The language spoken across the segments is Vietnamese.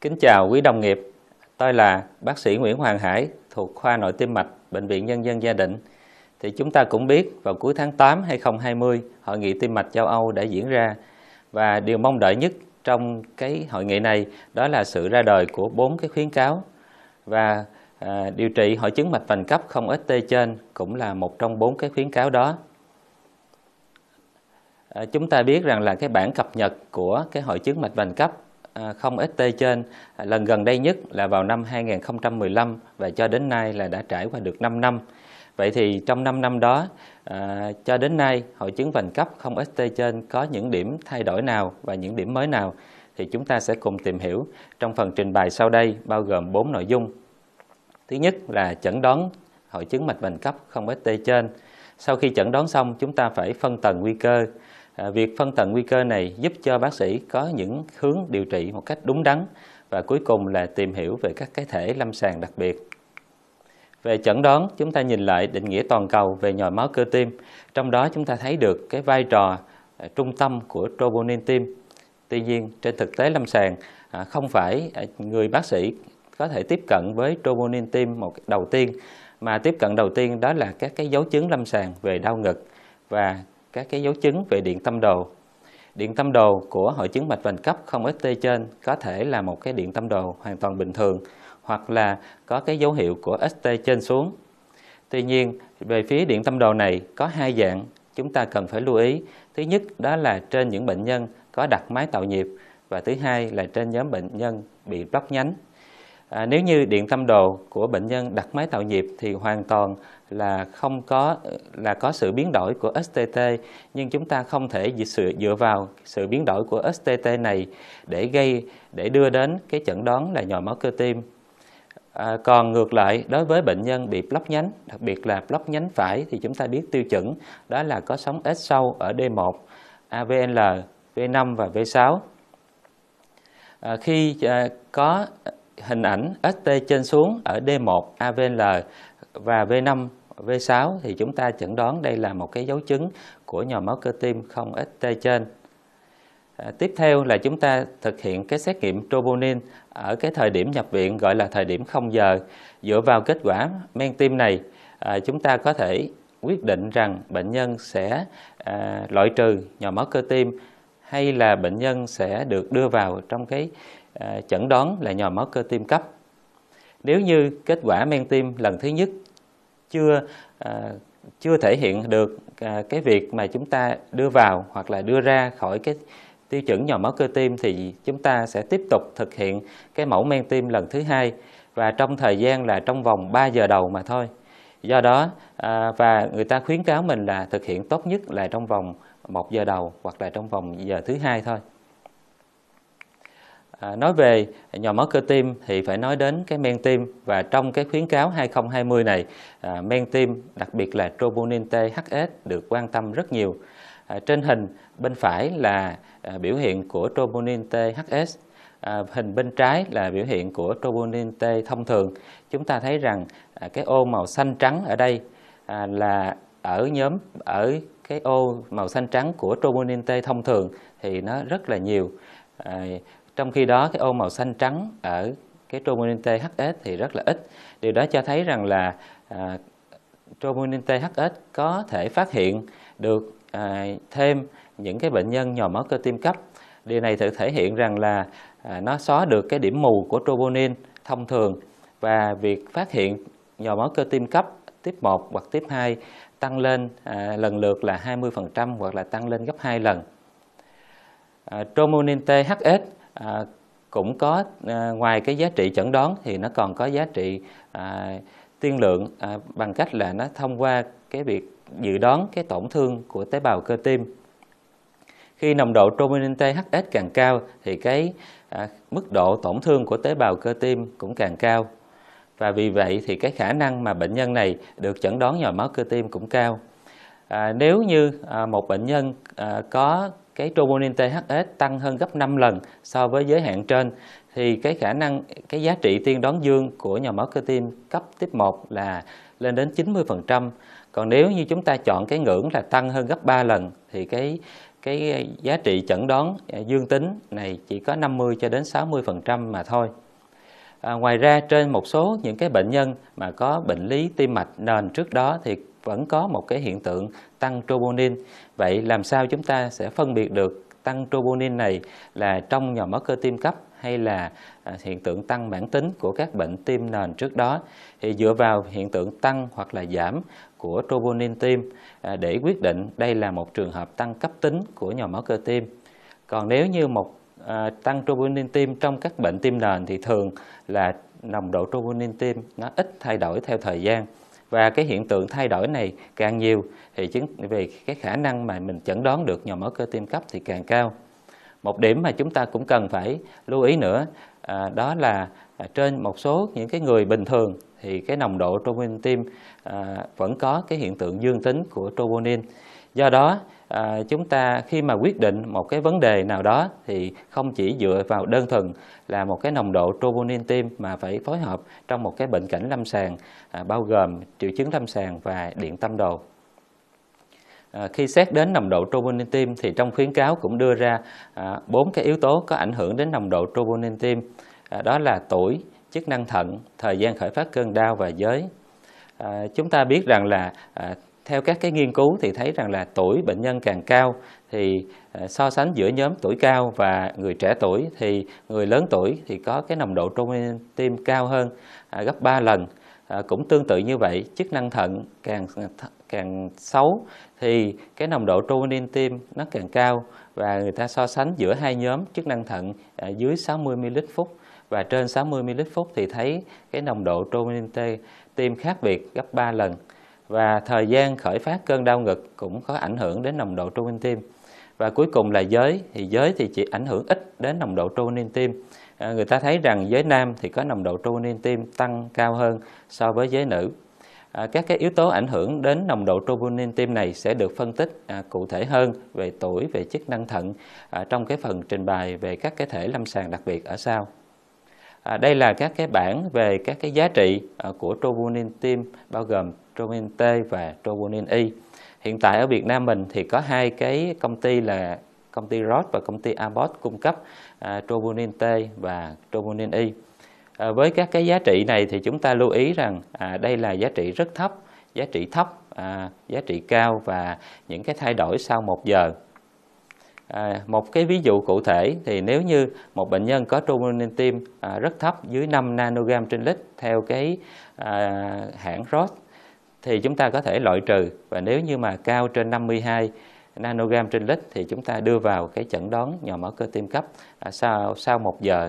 Kính chào quý đồng nghiệp, tôi là bác sĩ Nguyễn Hoàng Hải thuộc khoa nội tim mạch Bệnh viện Nhân dân Gia Định. Thì chúng ta cũng biết vào cuối tháng 8 2020, Hội nghị tim mạch châu Âu đã diễn ra và điều mong đợi nhất trong cái hội nghị này đó là sự ra đời của bốn cái khuyến cáo và à, điều trị hội chứng mạch vành cấp không ST trên cũng là một trong bốn cái khuyến cáo đó. À, chúng ta biết rằng là cái bản cập nhật của cái hội chứng mạch vành cấp 0xt à, trên à, lần gần đây nhất là vào năm 2015 và cho đến nay là đã trải qua được 5 năm. Vậy thì trong 5 năm đó à, cho đến nay hội chứng vành cấp 0st trên có những điểm thay đổi nào và những điểm mới nào thì chúng ta sẽ cùng tìm hiểu trong phần trình bày sau đây bao gồm 4 nội dung. Thứ nhất là chẩn đoán hội chứng mạch vành cấp 0st trên. Sau khi chẩn đoán xong chúng ta phải phân tầng nguy cơ À, việc phân tầng nguy cơ này giúp cho bác sĩ có những hướng điều trị một cách đúng đắn và cuối cùng là tìm hiểu về các cái thể lâm sàng đặc biệt. Về chẩn đoán, chúng ta nhìn lại định nghĩa toàn cầu về nhồi máu cơ tim. Trong đó chúng ta thấy được cái vai trò à, trung tâm của troponin tim. Tuy nhiên, trên thực tế lâm sàng, à, không phải người bác sĩ có thể tiếp cận với troponin tim một đầu tiên, mà tiếp cận đầu tiên đó là các cái dấu chứng lâm sàng về đau ngực và các cái dấu chứng về điện tâm đồ. Điện tâm đồ của hội chứng mạch vành cấp không ST trên có thể là một cái điện tâm đồ hoàn toàn bình thường hoặc là có cái dấu hiệu của ST trên xuống. Tuy nhiên, về phía điện tâm đồ này có hai dạng chúng ta cần phải lưu ý. Thứ nhất đó là trên những bệnh nhân có đặt máy tạo nhịp và thứ hai là trên nhóm bệnh nhân bị block nhánh. À, nếu như điện tâm đồ của bệnh nhân đặt máy tạo nhịp thì hoàn toàn là không có là có sự biến đổi của STT nhưng chúng ta không thể dựa vào sự biến đổi của STT này để gây để đưa đến cái chẩn đoán là nhồi máu cơ tim. À, còn ngược lại đối với bệnh nhân bị block nhánh, đặc biệt là block nhánh phải thì chúng ta biết tiêu chuẩn đó là có sóng S sâu ở D1, AVL, V5 và V6. À, khi à, có hình ảnh ST trên xuống ở D1, AVL và V5, V6 thì chúng ta chẩn đoán đây là một cái dấu chứng của nhồi máu cơ tim không ST trên. À, tiếp theo là chúng ta thực hiện cái xét nghiệm troponin ở cái thời điểm nhập viện gọi là thời điểm không giờ. Dựa vào kết quả men tim này, à, chúng ta có thể quyết định rằng bệnh nhân sẽ à, loại trừ nhồi máu cơ tim hay là bệnh nhân sẽ được đưa vào trong cái À, chẩn đoán là nhồi máu cơ tim cấp. Nếu như kết quả men tim lần thứ nhất chưa à, chưa thể hiện được à, cái việc mà chúng ta đưa vào hoặc là đưa ra khỏi cái tiêu chuẩn nhồi máu cơ tim thì chúng ta sẽ tiếp tục thực hiện cái mẫu men tim lần thứ hai và trong thời gian là trong vòng 3 giờ đầu mà thôi. Do đó và người ta khuyến cáo mình là thực hiện tốt nhất là trong vòng 1 giờ đầu hoặc là trong vòng giờ thứ hai thôi. À, nói về nhồi máu cơ tim thì phải nói đến cái men tim và trong cái khuyến cáo 2020 này, à, men tim đặc biệt là troponin T hs được quan tâm rất nhiều. À, trên hình bên phải là à, biểu hiện của troponin THS, à, hình bên trái là biểu hiện của troponin T thông thường. Chúng ta thấy rằng à, cái ô màu xanh trắng ở đây à, là ở nhóm ở cái ô màu xanh trắng của troponin T thông thường thì nó rất là nhiều. À, trong khi đó cái ô màu xanh trắng ở cái troponin hs thì rất là ít. Điều đó cho thấy rằng là à, troponin hs có thể phát hiện được à, thêm những cái bệnh nhân nhồi máu cơ tim cấp. Điều này thể thể hiện rằng là à, nó xóa được cái điểm mù của troponin thông thường và việc phát hiện nhồi máu cơ tim cấp tiếp 1 hoặc tiếp 2 tăng lên à, lần lượt là 20% hoặc là tăng lên gấp 2 lần. À, troponin THS à, cũng có à, ngoài cái giá trị chẩn đoán thì nó còn có giá trị à, tiên lượng à, bằng cách là nó thông qua cái việc dự đoán cái tổn thương của tế bào cơ tim khi nồng độ troponin T-HS càng cao thì cái à, mức độ tổn thương của tế bào cơ tim cũng càng cao và vì vậy thì cái khả năng mà bệnh nhân này được chẩn đoán nhồi máu cơ tim cũng cao. À, nếu như à, một bệnh nhân à, có cái troponin THS tăng hơn gấp 5 lần so với giới hạn trên thì cái khả năng cái giá trị tiên đoán dương của nhà máu cơ tim cấp tiếp 1 là lên đến 90%. Còn nếu như chúng ta chọn cái ngưỡng là tăng hơn gấp 3 lần thì cái cái giá trị chẩn đoán à, dương tính này chỉ có 50 cho đến 60% mà thôi. À, ngoài ra trên một số những cái bệnh nhân mà có bệnh lý tim mạch nền trước đó thì vẫn có một cái hiện tượng tăng troponin. Vậy làm sao chúng ta sẽ phân biệt được tăng troponin này là trong nhồi máu cơ tim cấp hay là à, hiện tượng tăng mãn tính của các bệnh tim nền trước đó thì dựa vào hiện tượng tăng hoặc là giảm của troponin tim à, để quyết định đây là một trường hợp tăng cấp tính của nhồi máu cơ tim. Còn nếu như một à, tăng troponin tim trong các bệnh tim nền thì thường là nồng độ troponin tim nó ít thay đổi theo thời gian và cái hiện tượng thay đổi này càng nhiều thì chứng về cái khả năng mà mình chẩn đoán được nhồi máu cơ tim cấp thì càng cao một điểm mà chúng ta cũng cần phải lưu ý nữa à, đó là à, trên một số những cái người bình thường thì cái nồng độ troponin tim à, vẫn có cái hiện tượng dương tính của troponin do đó à, chúng ta khi mà quyết định một cái vấn đề nào đó thì không chỉ dựa vào đơn thuần là một cái nồng độ troponin tim mà phải phối hợp trong một cái bệnh cảnh lâm sàng à, bao gồm triệu chứng lâm sàng và điện tâm đồ. À, khi xét đến nồng độ troponin tim thì trong khuyến cáo cũng đưa ra à, bốn à, cái yếu tố có ảnh hưởng đến nồng độ troponin tim à, đó là tuổi, chức năng thận, thời gian khởi phát cơn đau và giới. À, chúng ta biết rằng là à, theo các cái nghiên cứu thì thấy rằng là tuổi bệnh nhân càng cao thì ờ, so sánh giữa nhóm tuổi cao và người trẻ tuổi thì người lớn tuổi thì có cái nồng độ troponin tim cao hơn à, gấp 3 lần à, cũng tương tự như vậy chức năng thận càng càng xấu thì cái nồng độ troponin tim nó càng cao và người ta so sánh giữa hai nhóm chức năng thận à, dưới 60 ml phút và trên 60 ml phút thì thấy cái nồng độ troponin T tim khác biệt gấp 3 lần và thời gian khởi phát cơn đau ngực cũng có ảnh hưởng đến nồng độ troponin tim và cuối cùng là giới thì giới thì chỉ ảnh hưởng ít đến nồng độ troponin tim à, người ta thấy rằng giới nam thì có nồng độ troponin tim tăng cao hơn so với giới nữ à, các cái yếu tố ảnh hưởng đến nồng độ troponin tim này sẽ được phân tích à, cụ thể hơn về tuổi về chức năng thận à, trong cái phần trình bày về các cái thể lâm sàng đặc biệt ở sau à, đây là các cái bảng về các cái giá trị à, của troponin tim bao gồm troponin T và troponin Y. Hiện tại ở Việt Nam mình thì có hai cái công ty là công ty Roche và công ty Abbott cung cấp à, troponin T và troponin Y. À, với các cái giá trị này thì chúng ta lưu ý rằng à, đây là giá trị rất thấp, giá trị thấp, à, giá trị cao và những cái thay đổi sau 1 giờ. À, một cái ví dụ cụ thể thì nếu như một bệnh nhân có troponin tim à, rất thấp dưới 5 nanogram trên lít theo cái à, hãng Roche thì chúng ta có thể loại trừ và nếu như mà cao trên 52 nanogram trên lít thì chúng ta đưa vào cái chẩn đoán nhồi máu cơ tim cấp à, sau sau 1 giờ.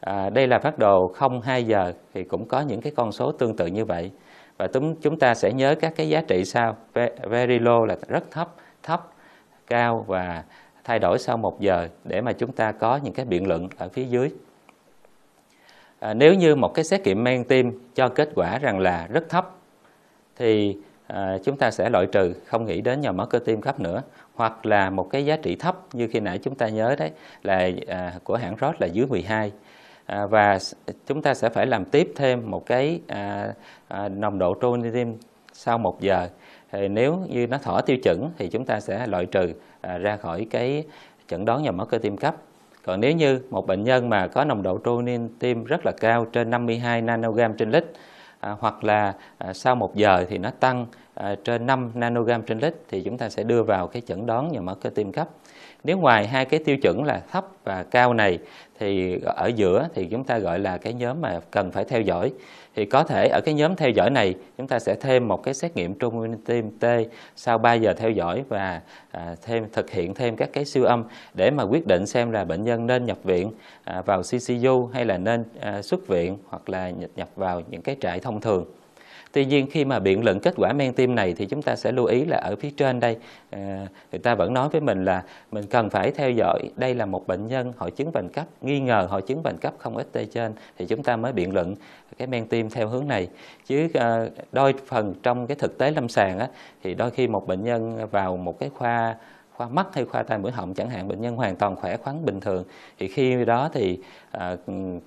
À, đây là phát đồ 02 giờ thì cũng có những cái con số tương tự như vậy. Và chúng chúng ta sẽ nhớ các cái giá trị sau. Very low là rất thấp, thấp, cao và thay đổi sau 1 giờ để mà chúng ta có những cái biện luận ở phía dưới. À, nếu như một cái xét nghiệm men tim cho kết quả rằng là rất thấp thì à, chúng ta sẽ loại trừ không nghĩ đến nhồi máu cơ tim cấp nữa hoặc là một cái giá trị thấp như khi nãy chúng ta nhớ đấy là à, của hãng ROS là dưới 12 à, và chúng ta sẽ phải làm tiếp thêm một cái à, à, nồng độ troponin sau 1 giờ thì nếu như nó thỏa tiêu chuẩn thì chúng ta sẽ loại trừ à, ra khỏi cái chẩn đoán nhồi máu cơ tim cấp còn nếu như một bệnh nhân mà có nồng độ troponin tim rất là cao trên 52 nanogram trên lít À, hoặc là à, sau một giờ thì nó tăng À, trên 5 nanogram trên lít thì chúng ta sẽ đưa vào cái chẩn đoán nhồi máu cơ tim cấp. Nếu ngoài hai cái tiêu chuẩn là thấp và cao này thì ở giữa thì chúng ta gọi là cái nhóm mà cần phải theo dõi. Thì có thể ở cái nhóm theo dõi này chúng ta sẽ thêm một cái xét nghiệm trung nguyên tim T sau 3 giờ theo dõi và à, thêm thực hiện thêm các cái siêu âm để mà quyết định xem là bệnh nhân nên nhập viện à, vào CCU hay là nên xuất viện hoặc là nhập vào những cái trại thông thường. Tuy nhiên khi mà biện luận kết quả men tim này thì chúng ta sẽ lưu ý là ở phía trên đây à, người ta vẫn nói với mình là mình cần phải theo dõi đây là một bệnh nhân hội chứng bệnh cấp nghi ngờ hội chứng bệnh cấp không ít tê trên thì chúng ta mới biện luận cái men tim theo hướng này chứ à, đôi phần trong cái thực tế lâm sàng á, thì đôi khi một bệnh nhân vào một cái khoa khoa mắt hay khoa tai mũi họng chẳng hạn bệnh nhân hoàn toàn khỏe khoắn bình thường thì khi đó thì à,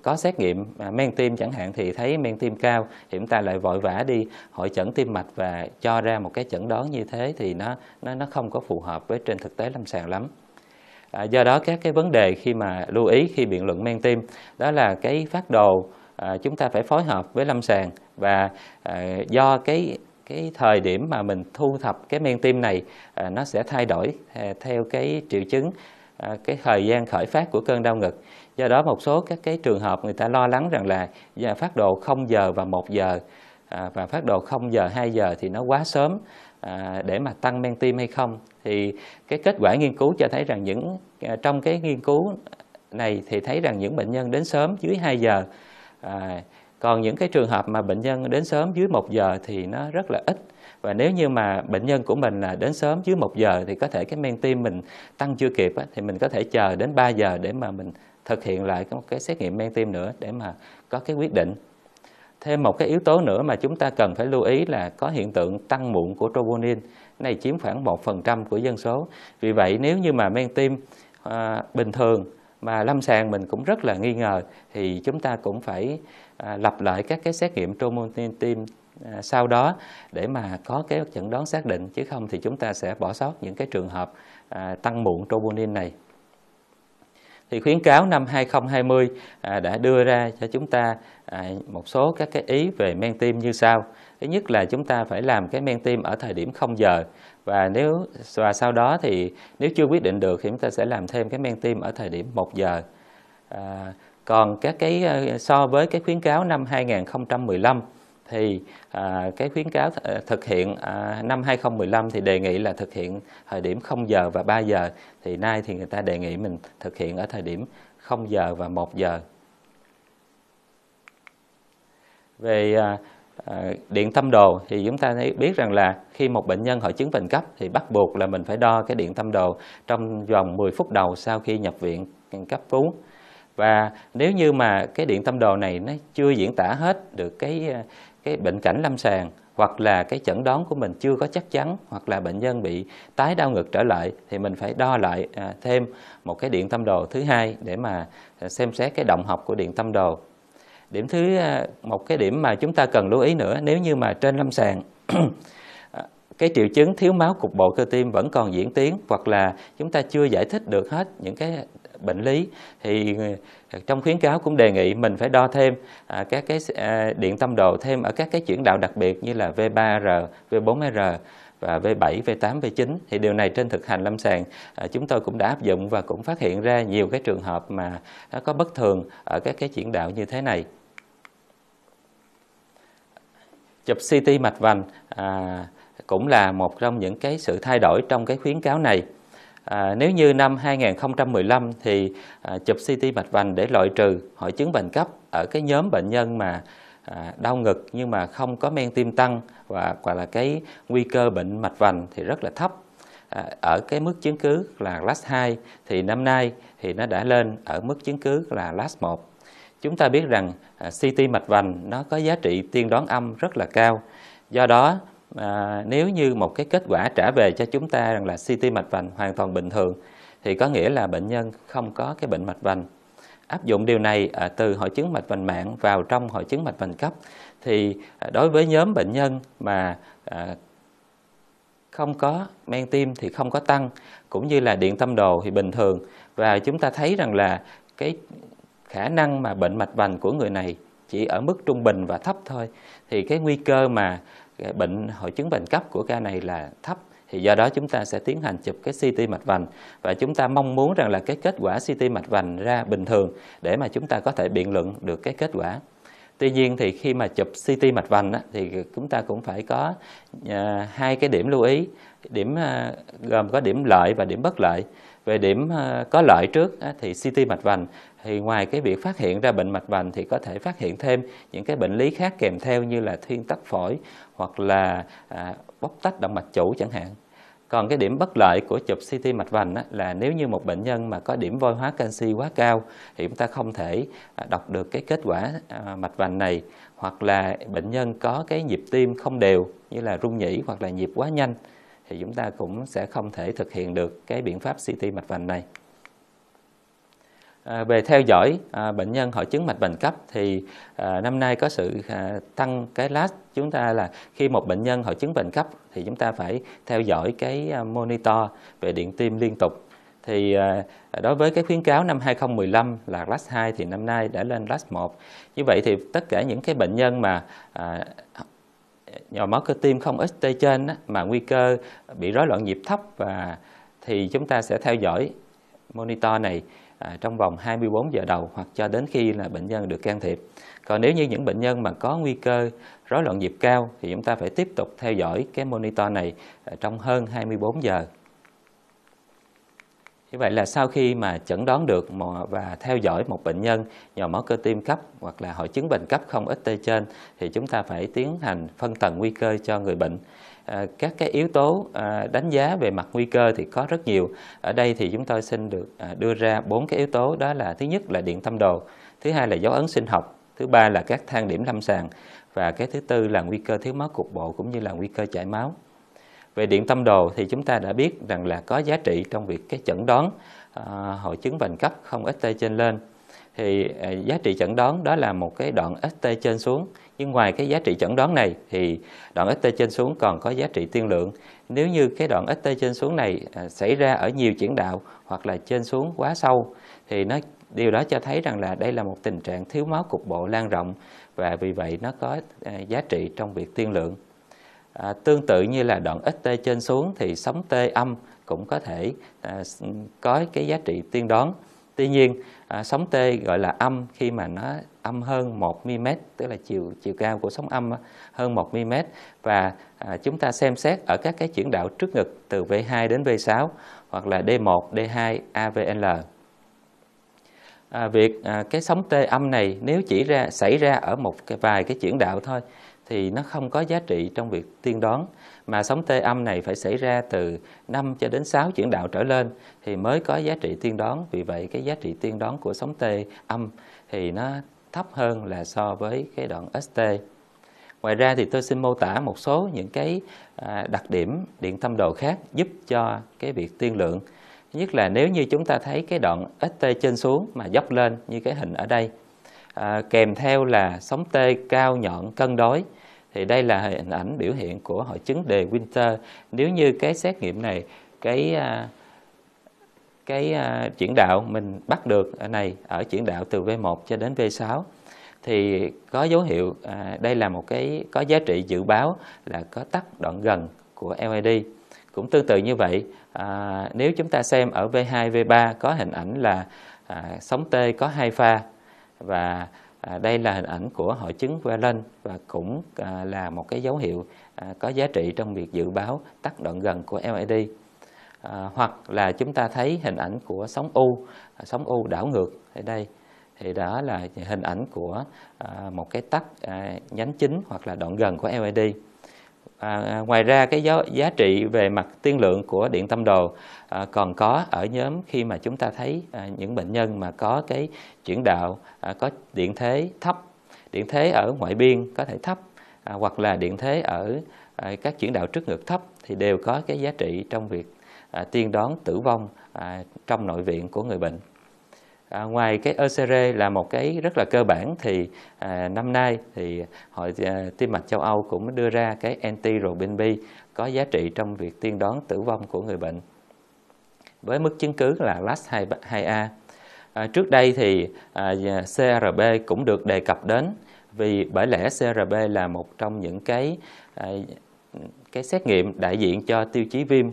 có xét nghiệm à, men tim chẳng hạn thì thấy men tim cao thì chúng ta lại vội vã đi hội chẩn tim mạch và cho ra một cái chẩn đoán như thế thì nó nó nó không có phù hợp với trên thực tế lâm sàng lắm à, do đó các cái vấn đề khi mà lưu ý khi biện luận men tim đó là cái phát đồ à, chúng ta phải phối hợp với lâm sàng và à, do cái cái thời điểm mà mình thu thập cái men tim này à, nó sẽ thay đổi à, theo cái triệu chứng à, cái thời gian khởi phát của cơn đau ngực do đó một số các cái trường hợp người ta lo lắng rằng là giờ phát độ 0 giờ và 1 giờ à, và phát độ 0 giờ 2 giờ thì nó quá sớm à, để mà tăng men tim hay không thì cái kết quả nghiên cứu cho thấy rằng những à, trong cái nghiên cứu này thì thấy rằng những bệnh nhân đến sớm dưới 2 giờ à, còn những cái trường hợp mà bệnh nhân đến sớm dưới 1 giờ thì nó rất là ít và nếu như mà bệnh nhân của mình là đến sớm dưới 1 giờ thì có thể cái men tim mình tăng chưa kịp á, thì mình có thể chờ đến 3 giờ để mà mình thực hiện lại một cái xét nghiệm men tim nữa để mà có cái quyết định thêm một cái yếu tố nữa mà chúng ta cần phải lưu ý là có hiện tượng tăng muộn của troponin này chiếm khoảng 1% của dân số vì vậy nếu như mà men tim à, bình thường mà lâm sàng mình cũng rất là nghi ngờ thì chúng ta cũng phải À, lặp lại các cái xét nghiệm troponin tim à, sau đó để mà có cái chẩn đoán xác định chứ không thì chúng ta sẽ bỏ sót những cái trường hợp à, tăng muộn troponin này thì khuyến cáo năm 2020 đã đưa ra cho chúng ta một số các cái ý về men tim như sau. Thứ nhất là chúng ta phải làm cái men tim ở thời điểm 0 giờ và nếu và sau đó thì nếu chưa quyết định được thì chúng ta sẽ làm thêm cái men tim ở thời điểm 1 giờ. À, còn các cái ờ, so với cái khuyến cáo năm 2015 thì à, cái khuyến cáo ờ, thực hiện à, năm 2015 thì đề nghị là thực hiện thời điểm 0 giờ và 3 giờ thì nay thì người ta đề nghị mình thực hiện ở thời điểm 0 giờ và 1 giờ. Về à, à, điện tâm đồ thì chúng ta thấy biết rằng là khi một bệnh nhân hội chứng bệnh cấp thì bắt buộc là mình phải đo cái điện tâm đồ trong vòng 10 phút đầu sau khi nhập viện cấp cứu và nếu như mà cái điện tâm đồ này nó chưa diễn tả hết được cái cái bệnh cảnh lâm sàng hoặc là cái chẩn đoán của mình chưa có chắc chắn hoặc là bệnh nhân bị tái đau ngực trở lại thì mình phải đo lại à, thêm một cái điện tâm đồ thứ hai để mà à, xem xét cái động học của điện tâm đồ điểm thứ à, một cái điểm mà chúng ta cần lưu ý nữa nếu như mà trên lâm sàng à, cái triệu chứng thiếu máu cục bộ cơ tim vẫn còn diễn tiến hoặc là chúng ta chưa giải thích được hết những cái bệnh lý thì ờ, trong khuyến cáo cũng đề nghị mình phải đo thêm à, các cái à, điện tâm đồ thêm ở các cái chuyển đạo đặc biệt như là V3R, V4R và V7, V8, V9 thì điều này trên thực hành lâm sàng à, chúng tôi cũng đã áp dụng và cũng phát hiện ra nhiều cái trường hợp mà nó có bất thường ở các cái chuyển đạo như thế này. Chụp CT mạch vành à, cũng là một trong những cái sự thay đổi trong cái khuyến cáo này. À, nếu như năm 2015 thì à, chụp CT mạch vành để loại trừ hội chứng bệnh cấp ở cái nhóm bệnh nhân mà à, đau ngực nhưng mà không có men tim tăng và hoặc là cái nguy cơ bệnh mạch vành thì rất là thấp. À, ở cái mức chứng cứ là class 2 thì năm nay thì nó đã lên ở mức chứng cứ là class 1. Chúng ta biết rằng à, CT mạch vành nó có giá trị tiên đoán âm rất là cao. Do đó à, nếu như một cái kết quả trả về cho chúng ta rằng là CT mạch vành hoàn toàn bình thường thì có nghĩa là bệnh nhân không có cái bệnh mạch vành. Áp dụng điều này à, từ hội chứng mạch vành mạng vào trong hội chứng mạch vành cấp thì à, đối với nhóm bệnh nhân mà à, không có men tim thì không có tăng cũng như là điện tâm đồ thì bình thường và chúng ta thấy rằng là cái khả năng mà bệnh mạch vành của người này chỉ ở mức trung bình và thấp thôi thì cái nguy cơ mà bệnh hội chứng bệnh cấp của ca này là thấp thì do đó chúng ta sẽ tiến hành chụp cái CT mạch vành và chúng ta mong muốn rằng là cái kết quả CT mạch vành ra bình thường để mà chúng ta có thể biện luận được cái kết quả. Tuy nhiên thì khi mà chụp CT mạch vành á, thì chúng ta cũng phải có à, hai cái điểm lưu ý, điểm à, gồm có điểm lợi và điểm bất lợi. Về điểm à, có lợi trước á, thì CT mạch vành thì ngoài cái việc phát hiện ra bệnh mạch vành thì có thể phát hiện thêm những cái bệnh lý khác kèm theo như là thuyên tắc phổi hoặc là à, bóc tách động mạch chủ chẳng hạn. Còn cái điểm bất lợi của chụp CT mạch vành á, là nếu như một bệnh nhân mà có điểm vôi hóa canxi quá cao thì chúng ta không thể à, đọc được cái kết quả à, mạch vành này hoặc là bệnh nhân có cái nhịp tim không đều như là rung nhĩ hoặc là nhịp quá nhanh thì chúng ta cũng sẽ không thể thực hiện được cái biện pháp CT mạch vành này. À, về theo dõi à, bệnh nhân hội chứng mạch bệnh cấp thì à, năm nay có sự à, tăng cái last chúng ta là khi một bệnh nhân hội chứng bệnh cấp thì chúng ta phải theo dõi cái à, monitor về điện tim liên tục thì à, đối với cái khuyến cáo năm 2015 là last 2 thì năm nay đã lên last 1 như vậy thì tất cả những cái bệnh nhân mà à, nhồi máu cơ tim không ST trên á, mà nguy cơ bị rối loạn nhịp thấp và thì chúng ta sẽ theo dõi monitor này À, trong vòng 24 giờ đầu hoặc cho đến khi là bệnh nhân được can thiệp. Còn nếu như những bệnh nhân mà có nguy cơ rối loạn nhịp cao thì chúng ta phải tiếp tục theo dõi cái monitor này à, trong hơn 24 giờ. Như vậy là sau khi mà chẩn đoán được và theo dõi một bệnh nhân nhồi máu cơ tim cấp hoặc là hội chứng bệnh cấp không ít tê trên thì chúng ta phải tiến hành phân tầng nguy cơ cho người bệnh. À, các cái yếu tố à, đánh giá về mặt nguy cơ thì có rất nhiều. Ở đây thì chúng tôi xin được à, đưa ra bốn cái yếu tố đó là thứ nhất là điện tâm đồ, thứ hai là dấu ấn sinh học, thứ ba là các thang điểm lâm sàng và cái thứ tư là nguy cơ thiếu máu cục bộ cũng như là nguy cơ chảy máu. Về điện tâm đồ thì chúng ta đã biết rằng là có giá trị trong việc cái chẩn đoán hội chứng vành cấp không ST trên lên. Thì giá trị chẩn đoán đó là một cái đoạn ST trên xuống nhưng ngoài cái giá trị chẩn đoán này thì đoạn ST trên xuống còn có giá trị tiên lượng. Nếu như cái đoạn ST trên xuống này à, xảy ra ở nhiều chuyển đạo hoặc là trên xuống quá sâu thì nó điều đó cho thấy rằng là đây là một tình trạng thiếu máu cục bộ lan rộng và vì vậy nó có à, giá trị trong việc tiên lượng. À, tương tự như là đoạn ST trên xuống thì sóng T âm cũng có thể à, có cái giá trị tiên đoán. Tuy nhiên, à, sóng T gọi là âm khi mà nó âm hơn 1 mm tức là chiều chiều cao của sóng âm hơn 1 mm và à, chúng ta xem xét ở các cái chuyển đạo trước ngực từ V2 đến V6 hoặc là D1, D2, AVNL À, việc à, cái sóng T âm này nếu chỉ ra xảy ra ở một cái vài cái chuyển đạo thôi thì nó không có giá trị trong việc tiên đoán mà sóng tê âm này phải xảy ra từ 5 cho đến 6 chuyển đạo trở lên thì mới có giá trị tiên đoán vì vậy cái giá trị tiên đoán của sóng tê âm thì nó thấp hơn là so với cái đoạn ST ngoài ra thì tôi xin mô tả một số những cái à, đặc điểm điện tâm đồ khác giúp cho cái việc tiên lượng nhất là nếu như chúng ta thấy cái đoạn ST trên xuống mà dốc lên như cái hình ở đây à, kèm theo là sóng T cao nhọn cân đối thì đây là hình ảnh biểu hiện của hội chứng đề Winter nếu như cái xét nghiệm này cái à, cái à, chuyển đạo mình bắt được ở này ở chuyển đạo từ V1 cho đến V6 thì có dấu hiệu à, đây là một cái có giá trị dự báo là có tắc đoạn gần của LED cũng tương tự như vậy à, nếu chúng ta xem ở V2 V3 có hình ảnh là à, sóng T có hai pha và À, đây là hình ảnh của hội chứng Wellen và cũng à, là một cái dấu hiệu à, có giá trị trong việc dự báo tác động gần của LED. À, hoặc là chúng ta thấy hình ảnh của sóng U, à, sóng U đảo ngược ở đây. Thì đó là hình ảnh của à, một cái tắc à, nhánh chính hoặc là đoạn gần của LED. À, à, ngoài ra cái giá, giá trị về mặt tiên lượng của điện tâm đồ à, còn có ở nhóm khi mà chúng ta thấy à, những bệnh nhân mà có cái chuyển đạo à, có điện thế thấp, điện thế ở ngoại biên có thể thấp à, hoặc là điện thế ở à, các chuyển đạo trước ngực thấp thì đều có cái giá trị trong việc à, tiên đoán tử vong à, trong nội viện của người bệnh. À, ngoài cái ECR là một cái rất là cơ bản thì à, năm nay thì hội à, tim mạch châu Âu cũng đưa ra cái anti robin B có giá trị trong việc tiên đoán tử vong của người bệnh với mức chứng cứ là LAS 2A. À, trước đây thì à, CRB cũng được đề cập đến vì bởi lẽ CRB là một trong những cái à, cái xét nghiệm đại diện cho tiêu chí viêm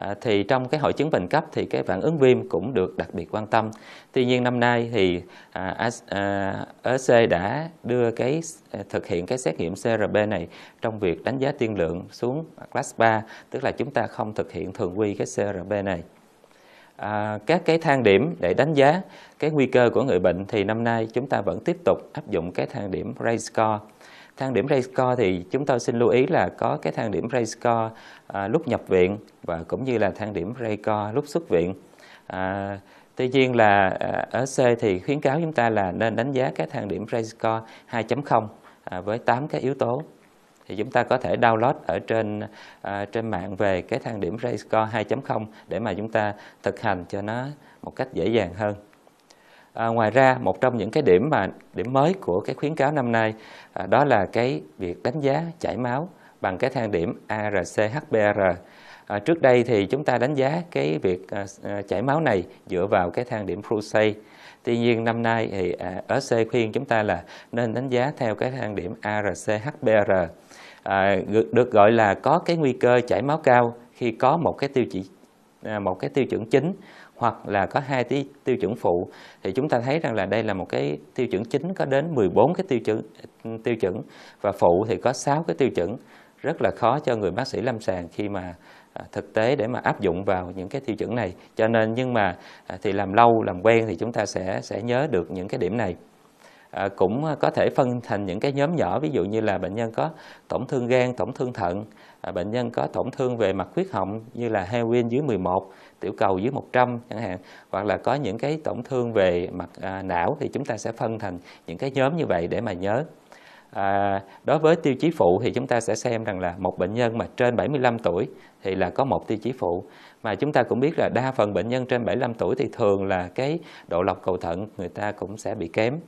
À, thì trong cái hội chứng bệnh cấp thì cái phản ứng viêm cũng được đặc biệt quan tâm. Tuy nhiên năm nay thì EC à, à, đã đưa cái thực hiện cái xét nghiệm CRP này trong việc đánh giá tiên lượng xuống class 3, tức là chúng ta không thực hiện thường quy cái CRP này. À, các cái thang điểm để đánh giá cái nguy cơ của người bệnh thì năm nay chúng ta vẫn tiếp tục áp dụng cái thang điểm RAISE score Thang điểm RAID score thì chúng tôi xin lưu ý là có cái thang điểm RAID score à, lúc nhập viện và cũng như là thang điểm RAID score lúc xuất viện. À, tuy nhiên là à, ở C thì khuyến cáo chúng ta là nên đánh giá cái thang điểm RAID score 2.0 à, với 8 cái yếu tố thì chúng ta có thể download ở trên à, trên mạng về cái thang điểm RAID score 2.0 để mà chúng ta thực hành cho nó một cách dễ dàng hơn. À, ngoài ra một trong những cái điểm mà điểm mới của cái khuyến cáo năm nay à, đó là cái việc đánh giá chảy máu bằng cái thang điểm ARC-HBR. À, trước đây thì chúng ta đánh giá cái việc à, à chảy máu này dựa vào cái thang điểm Prusay. Tuy nhiên năm nay thì à, ở C khuyên chúng ta là nên đánh giá theo cái thang điểm ARC-HBR. À, được gọi là có cái nguy cơ chảy máu cao khi có một cái tiêu chỉ à, một cái tiêu chuẩn chính hoặc là có hai tiêu, tiêu chuẩn phụ thì chúng ta thấy rằng là đây là một cái tiêu chuẩn chính có đến 14 cái tiêu chuẩn tiêu chuẩn và phụ thì có 6 cái tiêu chuẩn rất là khó cho người bác sĩ lâm sàng khi mà à, thực tế để mà áp dụng vào những cái tiêu chuẩn này cho nên nhưng mà à, thì làm lâu làm quen thì chúng ta sẽ sẽ nhớ được những cái điểm này À, cũng à, có thể phân thành những cái nhóm nhỏ ví dụ như là bệnh nhân có tổn thương gan, tổn thương thận, à, bệnh nhân có tổn thương về mặt huyết họng như là heroin dưới 11, tiểu cầu dưới 100 chẳng hạn hoặc là có những cái tổn thương về mặt não thì chúng ta sẽ phân thành những cái nhóm như vậy để mà nhớ. À, đối với tiêu chí phụ thì chúng ta sẽ xem rằng là một bệnh nhân mà trên 75 tuổi thì là có một tiêu chí phụ mà chúng ta cũng biết là đa phần bệnh nhân trên 75 tuổi thì thường là cái độ lọc cầu thận người ta cũng sẽ bị kém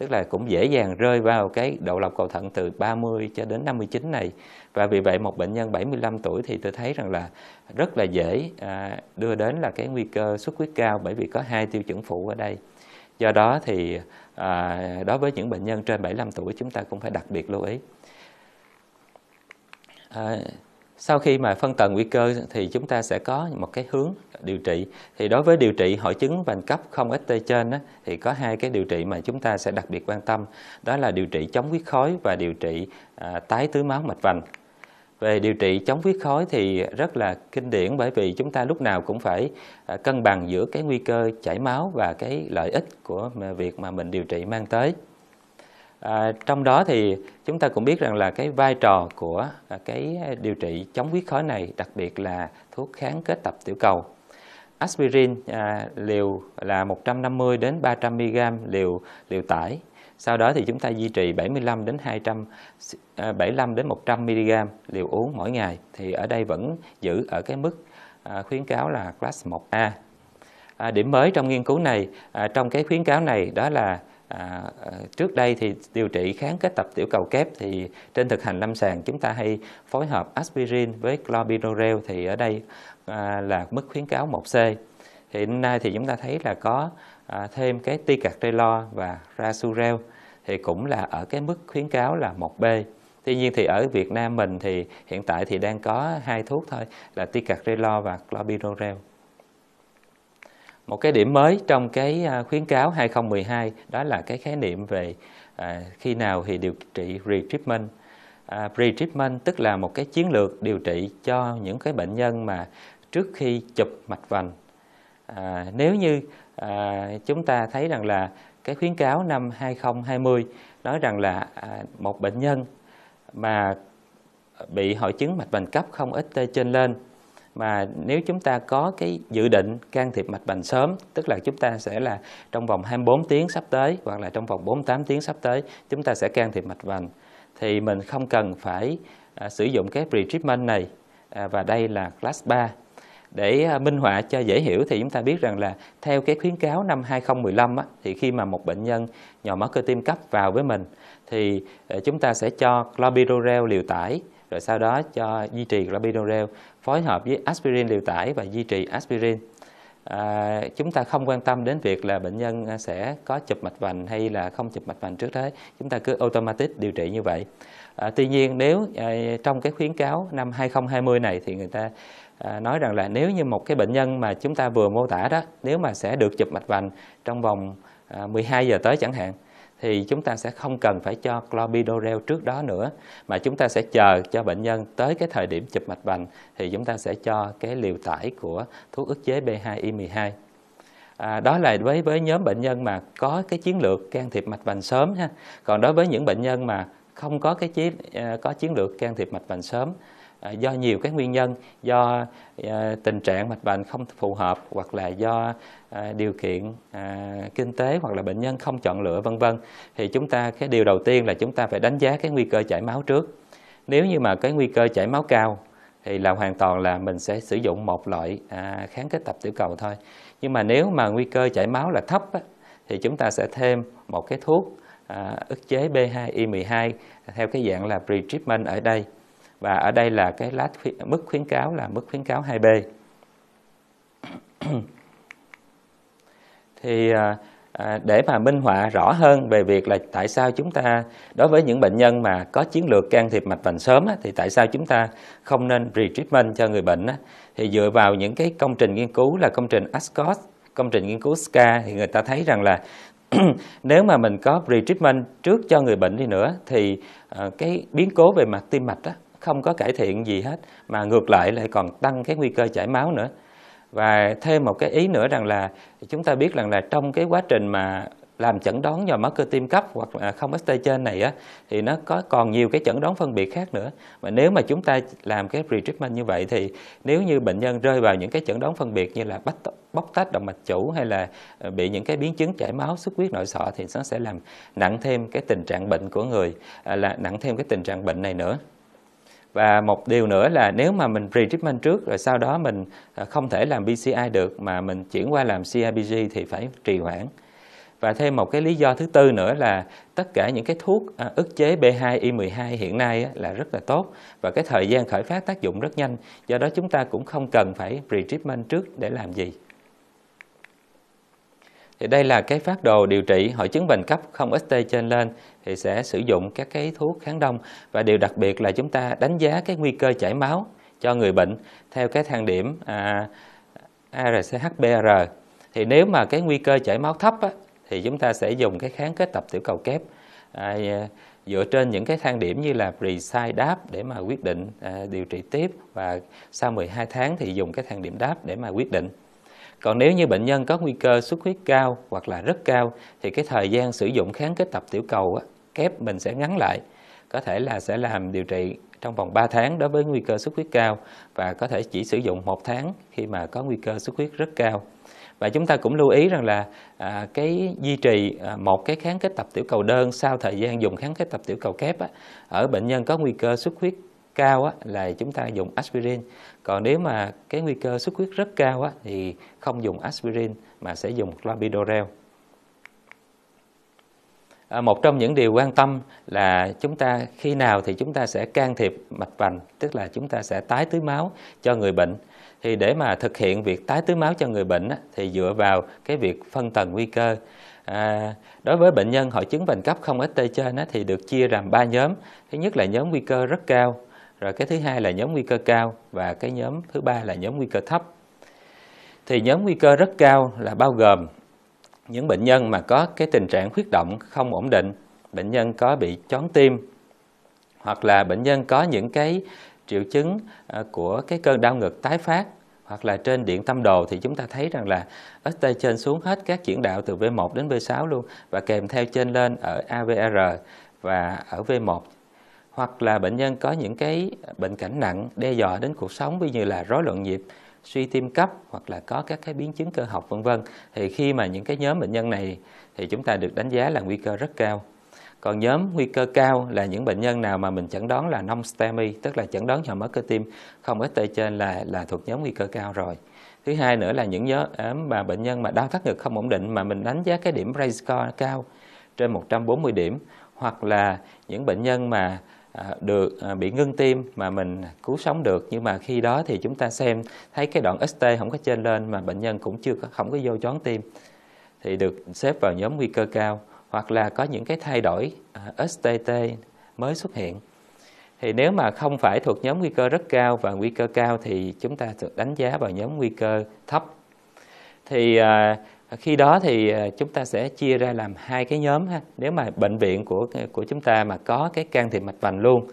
tức là cũng dễ dàng rơi vào cái độ lọc cầu thận từ 30 cho đến 59 này và vì vậy một bệnh nhân 75 tuổi thì tôi thấy rằng là rất là dễ à, đưa đến là cái nguy cơ xuất huyết cao bởi vì có hai tiêu chuẩn phụ ở đây do đó thì à, đối với những bệnh nhân trên 75 tuổi chúng ta cũng phải đặc biệt lưu ý à, sau khi mà phân tầng nguy cơ thì chúng ta sẽ có một cái hướng điều trị thì đối với điều trị hội chứng vành cấp không ít tê trên thì có hai cái điều trị mà chúng ta sẽ đặc biệt quan tâm đó là điều trị chống huyết khối và điều trị à, tái tưới máu mạch vành về điều trị chống huyết khối thì rất là kinh điển bởi vì chúng ta lúc nào cũng phải à, cân bằng giữa cái nguy cơ chảy máu và cái lợi ích của việc mà mình điều trị mang tới à, trong đó thì chúng ta cũng biết rằng là cái vai trò của à, cái điều trị chống huyết khối này đặc biệt là thuốc kháng kết tập tiểu cầu aspirin à, liều là 150 đến 300 mg liều liều tải. Sau đó thì chúng ta duy trì 75 đến 200 à, 75 đến 100 mg liều uống mỗi ngày thì ở đây vẫn giữ ở cái mức à, khuyến cáo là class 1A. À, điểm mới trong nghiên cứu này à, trong cái khuyến cáo này đó là à, à, trước đây thì điều trị kháng kết tập tiểu cầu kép thì trên thực hành lâm sàng chúng ta hay phối hợp aspirin với clopidogrel thì ở đây À, là mức khuyến cáo 1C. Hiện nay thì chúng ta thấy là có à, thêm cái ticagrelor và rasurel thì cũng là ở cái mức khuyến cáo là 1B. Tuy nhiên thì ở Việt Nam mình thì hiện tại thì đang có hai thuốc thôi là ticagrelor và clopidogrel. Một cái điểm mới trong cái à, khuyến cáo 2012 đó là cái khái niệm về khi nào thì điều trị retreatment. À, tức là một cái chiến lược điều trị cho những cái bệnh nhân mà trước khi chụp mạch vành. À, nếu như à, chúng ta thấy rằng là cái khuyến cáo năm 2020 nói rằng là à, một bệnh nhân mà bị hội chứng mạch vành cấp không ít tê trên lên mà nếu chúng ta có cái dự định can thiệp mạch vành sớm tức là chúng ta sẽ là trong vòng 24 tiếng sắp tới hoặc là trong vòng 48 tiếng sắp tới chúng ta sẽ can thiệp mạch vành thì mình không cần phải à, sử dụng cái pre-treatment này à, và đây là class 3 để à, minh họa cho dễ hiểu thì chúng ta biết rằng là theo cái khuyến cáo năm 2015 á, thì khi mà một bệnh nhân nhồi máu cơ tim cấp vào với mình thì à, chúng ta sẽ cho clopidogrel liều tải rồi sau đó cho duy trì clopidogrel phối hợp với aspirin liều tải và duy trì aspirin à, chúng ta không quan tâm đến việc là bệnh nhân à, sẽ có chụp mạch vành hay là không chụp mạch vành trước thế chúng ta cứ automatic điều trị như vậy à, tuy nhiên nếu à, trong cái khuyến cáo năm 2020 này thì người ta À, nói rằng là nếu như một cái bệnh nhân mà chúng ta vừa mô tả đó nếu mà sẽ được chụp mạch vành trong vòng 12 à, giờ tới chẳng hạn thì chúng ta sẽ không cần phải cho clopidogrel trước đó nữa mà chúng ta sẽ chờ cho bệnh nhân tới cái thời điểm chụp mạch vành thì chúng ta sẽ cho cái liều tải của thuốc ức chế B2Y12 à, đó là với với nhóm bệnh nhân mà có cái chiến lược can thiệp mạch vành sớm ha còn đối với những bệnh nhân mà không có cái chiến à, có chiến lược can thiệp mạch vành sớm À, do nhiều các nguyên nhân do à, tình trạng mạch bệnh không phù hợp hoặc là do à, điều kiện kinh tế hoặc là bệnh nhân không chọn lựa vân vân thì chúng ta cái điều đầu tiên là chúng ta phải đánh giá cái nguy cơ chảy máu trước nếu như mà cái nguy cơ chảy máu cao thì là hoàn toàn là mình sẽ sử dụng một loại kháng kết tập tiểu cầu thôi nhưng mà nếu mà nguy cơ chảy máu là thấp thì chúng ta sẽ thêm một cái thuốc ức chế B2Y12 theo cái dạng là pre-treatment ở đây và ở đây là cái lát khuyến, mức khuyến cáo là mức khuyến cáo 2B. thì à, à, để mà minh họa rõ hơn về việc là tại sao chúng ta đối với những bệnh nhân mà có chiến lược can thiệp mạch vành sớm thì tại sao chúng ta không nên retreatment cho người bệnh thì dựa vào những cái công trình nghiên cứu là công trình ASCOS, công trình nghiên cứu SCA thì người ta thấy rằng là nếu mà mình có retreatment trước cho người bệnh đi nữa thì à, cái biến cố về mặt tim mạch đó không có cải thiện gì hết mà ngược lại lại còn tăng cái nguy cơ chảy máu nữa và thêm một cái ý nữa rằng là chúng ta biết rằng là trong cái quá trình mà làm chẩn đoán nhồi máu cơ tim cấp hoặc là không ST trên này á thì nó có còn nhiều cái chẩn đoán phân biệt khác nữa mà nếu mà chúng ta làm cái retreatment như vậy thì nếu như bệnh nhân rơi vào những cái chẩn đoán phân biệt như là bách bóc tách động mạch chủ hay là ờ, bị những cái biến chứng chảy máu xuất huyết nội sọ thì nó sẽ làm nặng thêm cái tình trạng bệnh của người à, là nặng thêm cái tình trạng bệnh này nữa và một điều nữa là nếu mà mình pre-treatment trước rồi sau đó mình à, không thể làm BCI được mà mình chuyển qua làm CIBG thì phải trì hoãn và thêm một cái lý do thứ tư nữa là tất cả những cái thuốc à, ức chế B2Y12 hiện nay là rất là tốt và cái thời gian khởi phát tác dụng rất nhanh do đó chúng ta cũng không cần phải pre-treatment trước để làm gì thì đây là cái phát đồ điều trị hội chứng bệnh cấp không ST trên lên thì sẽ sử dụng các cái thuốc kháng đông và điều đặc biệt là chúng ta đánh giá cái nguy cơ chảy máu cho người bệnh theo cái thang điểm à, ARCHBR. Thì nếu mà cái nguy cơ chảy máu thấp á, thì chúng ta sẽ dùng cái kháng kết tập tiểu cầu kép à, dựa trên những cái thang điểm như là precise đáp để mà quyết định à, điều trị tiếp và sau 12 tháng thì dùng cái thang điểm đáp để mà quyết định. Còn nếu như bệnh nhân có nguy cơ xuất huyết cao hoặc là rất cao thì cái thời gian sử dụng kháng kết tập tiểu cầu á, kép mình sẽ ngắn lại. Có thể là sẽ làm điều trị trong vòng 3 tháng đối với nguy cơ xuất huyết cao và có thể chỉ sử dụng một tháng khi mà có nguy cơ xuất huyết rất cao. Và chúng ta cũng lưu ý rằng là à, cái duy trì à, một cái kháng kết tập tiểu cầu đơn sau thời gian dùng kháng kết tập tiểu cầu kép á, ở bệnh nhân có nguy cơ xuất huyết cao á, là chúng ta dùng aspirin. Còn nếu mà cái nguy cơ xuất huyết rất cao á, thì không dùng aspirin mà sẽ dùng clopidogrel. À, một trong những điều quan tâm là chúng ta khi nào thì chúng ta sẽ can thiệp mạch vành, tức là chúng ta sẽ tái tưới máu cho người bệnh. Thì để mà thực hiện việc tái tưới máu cho người bệnh á, thì dựa vào cái việc phân tầng nguy cơ. À, đối với bệnh nhân hội chứng vành cấp không ít tê trên á, thì được chia làm 3 nhóm. Thứ nhất là nhóm nguy cơ rất cao, rồi cái thứ hai là nhóm nguy cơ cao và cái nhóm thứ ba là nhóm nguy cơ thấp thì nhóm nguy cơ rất cao là bao gồm những bệnh nhân mà có cái tình trạng khuyết động không ổn định bệnh nhân có bị chón tim hoặc là bệnh nhân có những cái triệu chứng ờ, của cái cơn đau ngực tái phát hoặc là trên điện tâm đồ thì chúng ta thấy rằng là ít tay trên xuống hết các chuyển đạo từ V1 đến V6 luôn và kèm theo trên lên ở AVR và ở V1 hoặc là bệnh nhân có những cái bệnh cảnh nặng đe dọa đến cuộc sống ví như là rối loạn nhịp suy tim cấp hoặc là có các cái biến chứng cơ học vân vân thì khi mà những cái nhóm bệnh nhân này thì chúng ta được đánh giá là nguy cơ rất cao còn nhóm nguy cơ cao là những bệnh nhân nào mà mình chẩn đoán là non STEMI tức là chẩn đoán nhồi máu cơ tim không ít tê trên là là thuộc nhóm nguy cơ cao rồi thứ hai nữa là những nhóm à, mà bệnh nhân mà đau thắt ngực không ổn định mà mình đánh giá cái điểm RAISE score cao trên 140 điểm hoặc là những bệnh nhân mà À, được à, bị ngưng tim mà mình cứu sống được nhưng mà khi đó thì chúng ta xem thấy cái đoạn ST không có trên lên mà bệnh nhân cũng chưa không có vô chón tim thì được xếp vào nhóm nguy cơ cao hoặc là có những cái thay đổi STT à, mới xuất hiện thì nếu mà không phải thuộc nhóm nguy cơ rất cao và nguy cơ cao thì chúng ta được đánh giá vào nhóm nguy cơ thấp thì khi đó thì ờ, chúng ta sẽ chia ra làm hai cái nhóm ha nếu mà bệnh viện của ờ, của chúng ta mà có cái can thiệp mạch vành luôn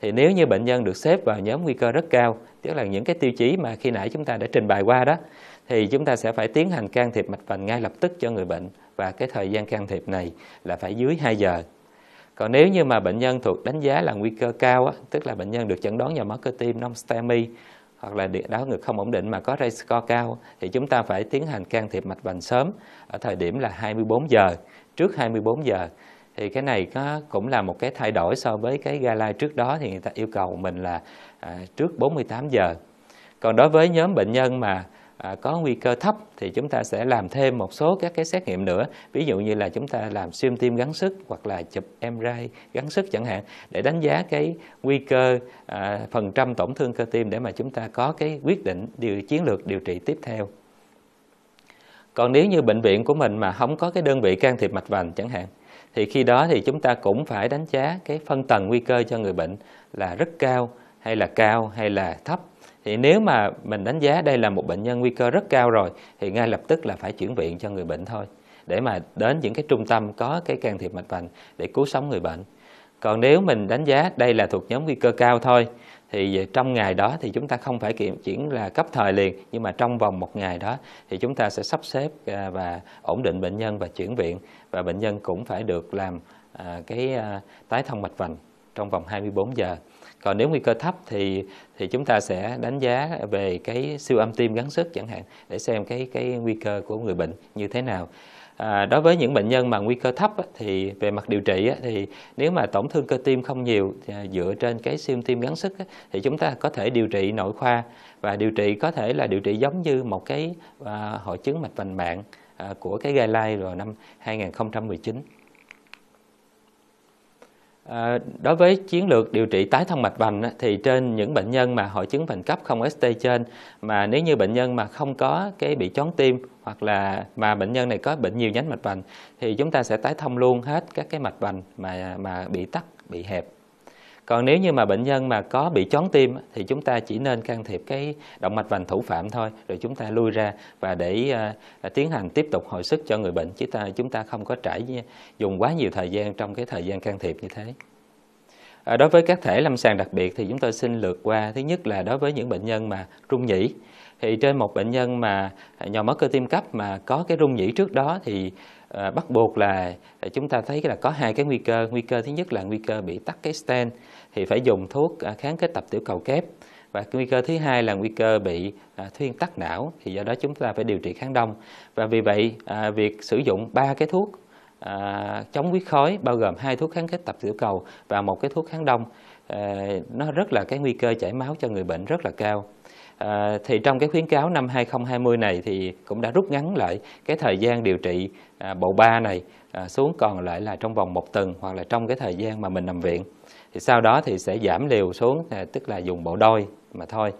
thì nếu như bệnh nhân được xếp vào nhóm nguy cơ rất cao tức là những cái tiêu chí mà khi nãy chúng ta đã trình bày qua đó thì chúng ta sẽ phải tiến hành can thiệp mạch vành ngay lập tức cho người bệnh và cái thời gian can thiệp này là phải dưới 2 giờ còn nếu như mà bệnh nhân thuộc đánh giá là nguy cơ cao á, tức là bệnh nhân được chẩn đoán nhồi máu cơ tim non STEMI hoặc là điện đáo ngực không ổn định mà có ray score cao thì chúng ta phải tiến hành can thiệp mạch vành sớm ở thời điểm là 24 giờ, trước 24 giờ. Thì cái này có cũng là một cái thay đổi so với cái guideline trước đó thì người ta yêu cầu mình là à, trước 48 giờ. Còn đối với nhóm bệnh nhân mà À, có nguy cơ thấp thì chúng ta sẽ làm thêm một số các cái xét nghiệm nữa ví dụ như là chúng ta làm siêu tim gắn sức hoặc là chụp MRI gắn sức chẳng hạn để đánh giá cái nguy cơ à, phần trăm tổn thương cơ tim để mà chúng ta có cái quyết định điều chiến lược điều trị tiếp theo còn nếu như bệnh viện của mình mà không có cái đơn vị can thiệp mạch vành chẳng hạn thì khi đó thì chúng ta cũng phải đánh giá cái phân tầng nguy cơ cho người bệnh là rất cao hay là cao hay là thấp thì nếu mà mình đánh giá đây là một bệnh nhân nguy cơ rất cao rồi thì ngay lập tức là phải chuyển viện cho người bệnh thôi để mà đến những cái trung tâm có cái can thiệp mạch vành để cứu sống người bệnh còn nếu mình đánh giá đây là thuộc nhóm nguy cơ cao thôi thì trong ngày đó thì chúng ta không phải kiểm chuyển là cấp thời liền nhưng mà trong vòng một ngày đó thì chúng ta sẽ sắp xếp à, và ổn định bệnh nhân và chuyển viện và bệnh nhân cũng phải được làm à, cái à, tái thông mạch vành trong vòng 24 giờ còn nếu nguy cơ thấp thì thì chúng ta sẽ đánh giá về cái siêu âm tim gắn sức chẳng hạn để xem cái cái nguy cơ của người bệnh như thế nào À, đối với những bệnh nhân mà nguy cơ thấp thì về mặt điều trị thì nếu mà tổn thương cơ tim không nhiều dựa trên cái siêu âm tim gắn sức thì chúng ta có thể điều trị nội khoa và điều trị có thể là điều trị giống như một cái à, hội chứng mạch vành mạng à, của cái gai lai rồi năm 2019. À, đối với chiến lược điều trị tái thông mạch vành thì trên những bệnh nhân mà hội chứng vành cấp không ST trên mà nếu như bệnh nhân mà không có cái bị chón tim hoặc là mà bệnh nhân này có bệnh nhiều nhánh mạch vành thì chúng ta sẽ tái thông luôn hết các cái mạch vành mà mà bị tắc bị hẹp còn nếu như mà bệnh nhân mà có bị chón tim thì chúng ta chỉ nên can thiệp cái động mạch vành thủ phạm thôi rồi chúng ta lui ra và để uh, tiến hành tiếp tục hồi sức cho người bệnh chứ ta chúng ta không có trải dùng quá nhiều thời gian trong cái thời gian can thiệp như thế à, đối với các thể lâm sàng đặc biệt thì chúng tôi xin lượt qua thứ nhất là đối với những bệnh nhân mà rung nhĩ thì trên một bệnh nhân mà à, nhồi máu cơ tim cấp mà có cái rung nhĩ trước đó thì bắt buộc là à, chúng ta thấy là có hai cái nguy cơ nguy cơ thứ nhất là nguy cơ bị tắc cái stent thì phải dùng thuốc à, kháng kết tập tiểu cầu kép và nguy cơ thứ hai là nguy cơ bị à, thuyên tắc não thì do đó chúng ta phải điều trị kháng đông và vì vậy à, việc sử dụng ba cái thuốc chống huyết khói bao gồm hai thuốc kháng kết tập tiểu cầu và một cái thuốc kháng đông nó rất là cái nguy cơ chảy máu cho người bệnh rất là cao À, thì trong cái khuyến cáo năm 2020 này thì cũng đã rút ngắn lại cái thời gian điều trị à, bộ ba này à, xuống còn lại là trong vòng một tuần hoặc là trong cái thời gian mà mình nằm viện thì sau đó thì sẽ giảm liều xuống à, tức là dùng bộ đôi mà thôi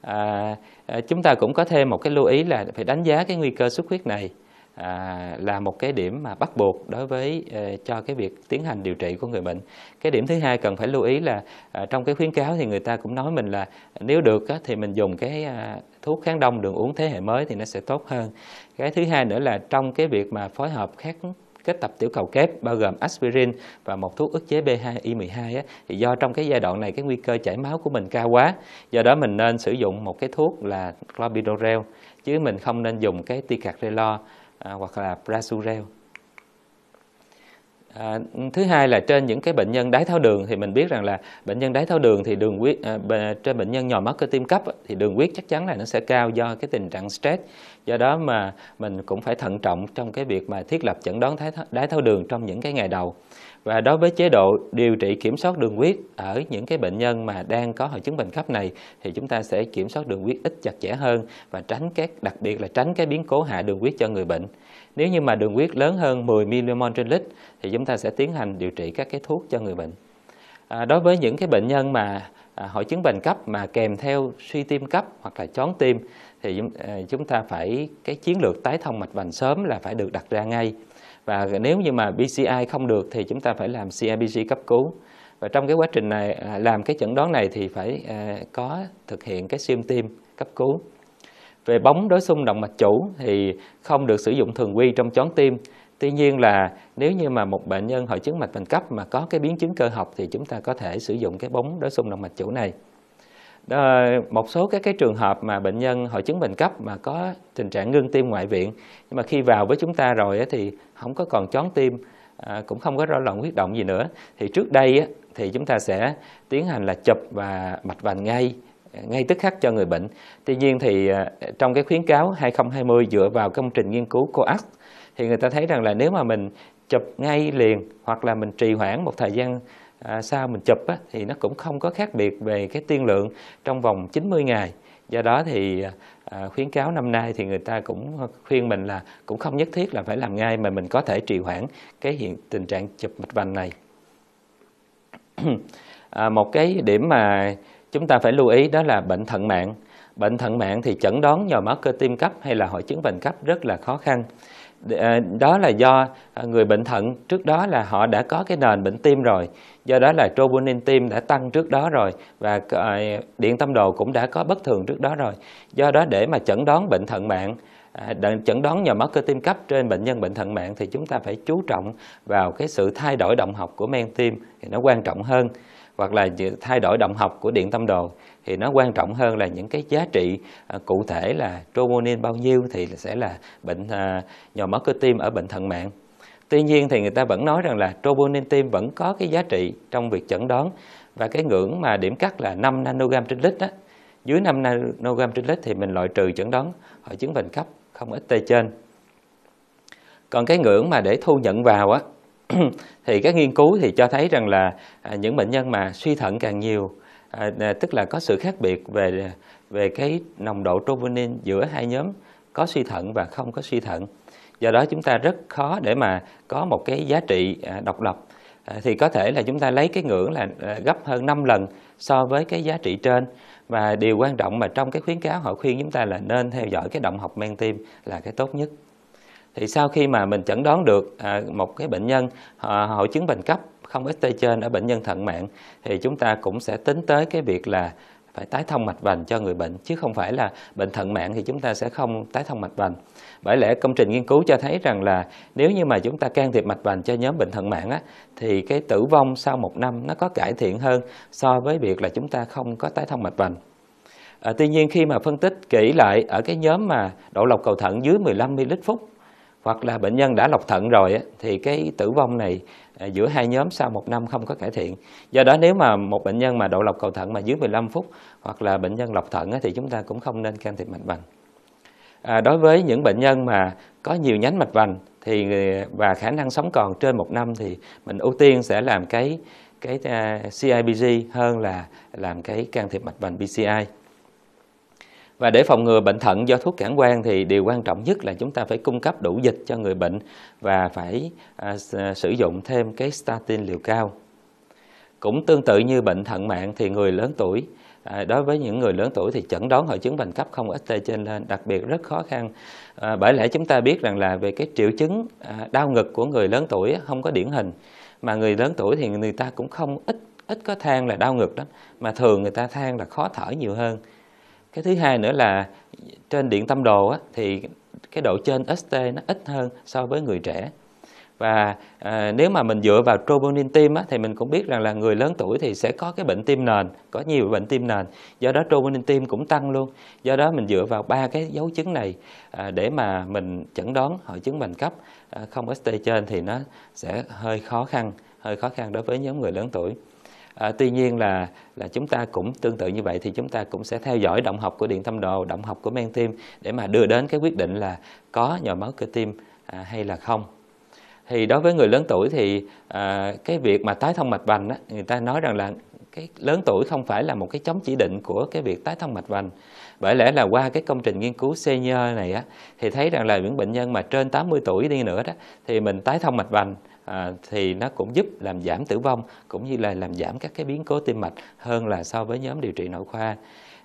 à, à, chúng ta cũng có thêm một cái lưu ý là phải đánh giá cái nguy cơ xuất huyết này à, là một cái điểm mà bắt buộc đối với à, cho cái việc tiến hành điều trị của người bệnh. Cái điểm thứ hai cần phải lưu ý là à, trong cái khuyến cáo thì người ta cũng nói mình là nếu được á, thì mình dùng cái à, thuốc kháng đông đường uống thế hệ mới thì nó sẽ tốt hơn. Cái thứ hai nữa là trong cái việc mà phối hợp khác kết tập tiểu cầu kép bao gồm aspirin và một thuốc ức chế B2Y12 thì do trong cái giai đoạn này cái nguy cơ chảy máu của mình cao quá do đó mình nên sử dụng một cái thuốc là clopidogrel chứ mình không nên dùng cái ticagrelor à, hoặc là prasugrel À, thứ hai là trên những cái bệnh nhân đái tháo đường thì mình biết rằng là bệnh nhân đái tháo đường thì đường huyết à, trên bệnh nhân nhồi máu cơ tim cấp thì đường huyết chắc chắn là nó sẽ cao do cái tình trạng stress do đó mà mình cũng phải thận trọng trong cái việc mà thiết lập chẩn đoán đái tháo đường trong những cái ngày đầu và đối với chế độ điều trị kiểm soát đường huyết ở những cái bệnh nhân mà đang có hội chứng bệnh cấp này thì chúng ta sẽ kiểm soát đường huyết ít chặt chẽ hơn và tránh các đặc biệt là tránh cái biến cố hạ đường huyết cho người bệnh nếu như mà đường huyết lớn hơn 10 mmol trên lít thì chúng ta sẽ tiến hành điều trị các cái thuốc cho người bệnh. À, đối với những cái bệnh nhân mà à, hội chứng bệnh cấp mà kèm theo suy tim cấp hoặc là chón tim thì à, chúng ta phải cái chiến lược tái thông mạch vành sớm là phải được đặt ra ngay. Và nếu như mà BCI không được thì chúng ta phải làm CABG cấp cứu. Và trong cái quá trình này à, làm cái chẩn đoán này thì phải à, có thực hiện cái siêu tim cấp cứu. Về bóng đối xung động mạch chủ thì không được sử dụng thường quy trong chón tim. Tuy nhiên là nếu như mà một bệnh nhân hội chứng mạch vành cấp mà có cái biến chứng cơ học thì chúng ta có thể sử dụng cái bóng đối xung động mạch chủ này. Đó, một số các cái trường hợp mà bệnh nhân hội chứng bệnh cấp mà có tình trạng ngưng tim ngoại viện nhưng mà khi vào với chúng ta rồi thì không có còn chón tim À, cũng không có rối loạn huyết động gì nữa thì trước đây á, thì chúng ta sẽ tiến hành là chụp và mạch vành ngay ngay tức khắc cho người bệnh. Tuy nhiên thì à, trong cái khuyến cáo 2020 dựa vào công trình nghiên cứu COAX thì người ta thấy rằng là nếu mà mình chụp ngay liền hoặc là mình trì hoãn một thời gian à, sau mình chụp á, thì nó cũng không có khác biệt về cái tiên lượng trong vòng 90 ngày. Do đó thì à, khuyến cáo năm nay thì người ta cũng khuyên mình là cũng không nhất thiết là phải làm ngay mà mình có thể trì hoãn cái hiện tình trạng chụp mạch vành này. à, một cái điểm mà chúng ta phải lưu ý đó là bệnh thận mạng bệnh thận mạng thì chẩn đoán nhồi máu cơ tim cấp hay là hội chứng bệnh cấp rất là khó khăn à, đó là do à, người bệnh thận trước đó là họ đã có cái nền bệnh tim rồi do đó là troponin tim đã tăng trước đó rồi và à, điện tâm đồ cũng đã có bất thường trước đó rồi do đó để mà chẩn đoán bệnh thận mạng chẩn đoán nhồi máu cơ tim cấp trên bệnh nhân bệnh thận mạng thì chúng ta phải chú trọng vào cái sự thay đổi động học của men tim thì nó quan trọng hơn hoặc là thay đổi động học của điện tâm đồ thì nó quan trọng hơn là những cái giá trị à, cụ thể là troponin bao nhiêu thì sẽ là bệnh à, nhồi máu cơ tim ở bệnh thận mạng. Tuy nhiên thì người ta vẫn nói rằng là troponin tim vẫn có cái giá trị trong việc chẩn đoán và cái ngưỡng mà điểm cắt là 5 nanogram trên lít đó. Dưới 5 nanogram trên lít thì mình loại trừ chẩn đoán hội chứng bệnh cấp không ít tê trên. Còn cái ngưỡng mà để thu nhận vào á thì các nghiên cứu thì cho thấy rằng là à, những bệnh nhân mà suy thận càng nhiều à, à, tức là có sự khác biệt về về cái nồng độ troponin giữa hai nhóm có suy thận và không có suy thận do đó chúng ta rất khó để mà có một cái giá trị độc lập thì có thể là chúng ta lấy cái ngưỡng là gấp hơn 5 lần so với cái giá trị trên và điều quan trọng mà trong cái khuyến cáo họ khuyên chúng ta là nên theo dõi cái động học men tim là cái tốt nhất thì sau khi mà mình chẩn đoán được à, một cái bệnh nhân à, hội chứng bệnh cấp không ST trên ở bệnh nhân thận mạng thì chúng ta cũng sẽ tính tới cái việc là phải tái thông mạch vành cho người bệnh chứ không phải là bệnh thận mạng thì chúng ta sẽ không tái thông mạch vành. Bởi lẽ công trình nghiên cứu cho thấy rằng là nếu như mà chúng ta can thiệp mạch vành cho nhóm bệnh thận mạng á, thì cái tử vong sau một năm nó có cải thiện hơn so với việc là chúng ta không có tái thông mạch vành. À, tuy nhiên khi mà phân tích kỹ lại ở cái nhóm mà độ lọc cầu thận dưới 15 ml phút hoặc là bệnh nhân đã lọc thận rồi thì cái tử vong này à, giữa hai nhóm sau một năm không có cải thiện. Do đó nếu mà một bệnh nhân mà độ lọc cầu thận mà dưới 15 phút hoặc là bệnh nhân lọc thận thì chúng ta cũng không nên can thiệp mạch vành. À, đối với những bệnh nhân mà có nhiều nhánh mạch vành thì à, và khả năng sống còn trên một năm thì mình ưu tiên sẽ làm cái cái à, CIBG hơn là làm cái can thiệp mạch vành BCI. Và để phòng ngừa bệnh thận do thuốc cản quang thì điều quan trọng nhất là chúng ta phải cung cấp đủ dịch cho người bệnh và phải à, à, sử dụng thêm cái statin liều cao. Cũng tương tự như bệnh thận mạng thì người lớn tuổi À, đối với những người lớn tuổi thì chẩn đoán hội chứng bệnh cấp không ít tê trên lên đặc biệt rất khó khăn à, bởi lẽ chúng ta biết rằng là về cái triệu chứng à, đau ngực của người lớn tuổi không có điển hình mà người lớn tuổi thì người ta cũng không ít ít có than là đau ngực đó mà thường người ta than là khó thở nhiều hơn cái thứ hai nữa là trên điện tâm đồ á, thì cái độ trên ST nó ít hơn so với người trẻ và à, nếu mà mình dựa vào troponin tim á, thì mình cũng biết rằng là người lớn tuổi thì sẽ có cái bệnh tim nền có nhiều bệnh tim nền do đó troponin tim cũng tăng luôn do đó mình dựa vào ba cái dấu chứng này à, để mà mình chẩn đoán hội chứng bệnh cấp à, không ST trên thì nó sẽ hơi khó khăn hơi khó khăn đối với nhóm người lớn tuổi À, tuy nhiên là là chúng ta cũng tương tự như vậy thì chúng ta cũng sẽ theo dõi động học của điện tâm đồ, động học của men tim để mà đưa đến cái quyết định là có nhồi máu cơ tim à, hay là không. Thì đối với người lớn tuổi thì à, cái việc mà tái thông mạch vành á, người ta nói rằng là cái lớn tuổi không phải là một cái chống chỉ định của cái việc tái thông mạch vành. Bởi lẽ là qua cái công trình nghiên cứu senior này á thì thấy rằng là những bệnh nhân mà trên 80 tuổi đi nữa đó thì mình tái thông mạch vành à, thì nó cũng giúp làm giảm tử vong cũng như là làm giảm các cái biến cố tim mạch hơn là so với nhóm điều trị nội khoa